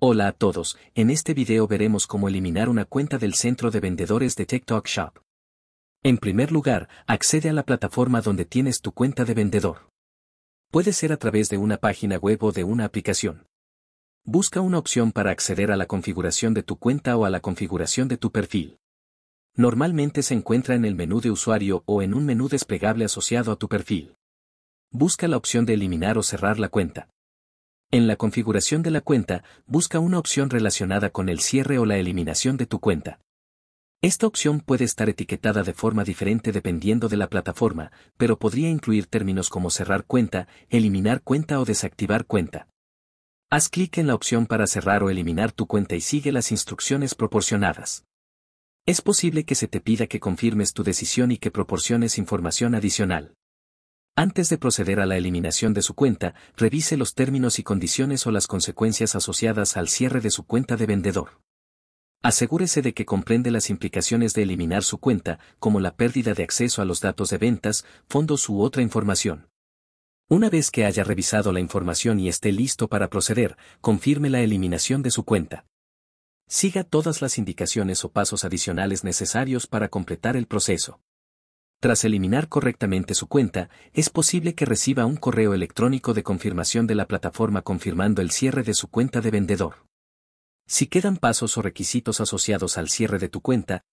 Hola a todos, en este video veremos cómo eliminar una cuenta del centro de vendedores de TikTok Shop. En primer lugar, accede a la plataforma donde tienes tu cuenta de vendedor. Puede ser a través de una página web o de una aplicación. Busca una opción para acceder a la configuración de tu cuenta o a la configuración de tu perfil. Normalmente se encuentra en el menú de usuario o en un menú desplegable asociado a tu perfil. Busca la opción de eliminar o cerrar la cuenta. En la configuración de la cuenta, busca una opción relacionada con el cierre o la eliminación de tu cuenta. Esta opción puede estar etiquetada de forma diferente dependiendo de la plataforma, pero podría incluir términos como cerrar cuenta, eliminar cuenta o desactivar cuenta. Haz clic en la opción para cerrar o eliminar tu cuenta y sigue las instrucciones proporcionadas. Es posible que se te pida que confirmes tu decisión y que proporciones información adicional. Antes de proceder a la eliminación de su cuenta, revise los términos y condiciones o las consecuencias asociadas al cierre de su cuenta de vendedor. Asegúrese de que comprende las implicaciones de eliminar su cuenta, como la pérdida de acceso a los datos de ventas, fondos u otra información. Una vez que haya revisado la información y esté listo para proceder, confirme la eliminación de su cuenta. Siga todas las indicaciones o pasos adicionales necesarios para completar el proceso. Tras eliminar correctamente su cuenta, es posible que reciba un correo electrónico de confirmación de la plataforma confirmando el cierre de su cuenta de vendedor. Si quedan pasos o requisitos asociados al cierre de tu cuenta,